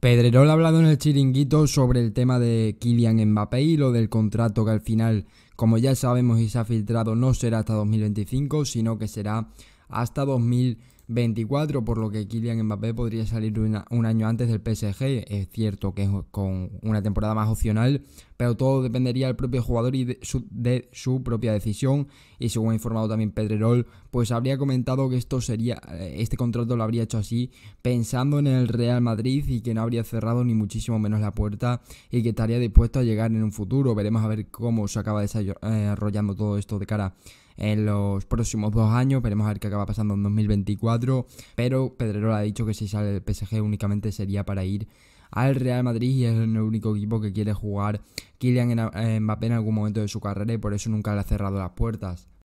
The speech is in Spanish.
Pedrerol ha hablado en el chiringuito sobre el tema de Kylian Mbappé y lo del contrato que al final, como ya sabemos y se ha filtrado, no será hasta 2025, sino que será hasta 2024, por lo que Kylian Mbappé podría salir un año antes del PSG. Es cierto que es con una temporada más opcional, pero todo dependería del propio jugador y de su, propia decisión. Y según ha informado también Pedrerol, pues habría comentado que esto sería, eh, este contrato lo habría hecho así, pensando en el Real Madrid y que no habría cerrado ni muchísimo menos la puerta y que estaría dispuesto a llegar en un futuro. Veremos a ver cómo se acaba desarrollando eh, todo esto de cara en los próximos dos años. Veremos a ver qué acaba pasando en 2024. Pero le ha dicho que si sale el PSG únicamente sería para ir al Real Madrid y es el único equipo que quiere jugar Kylian Mbappé en algún momento de su carrera y por eso nunca le ha cerrado las puertas.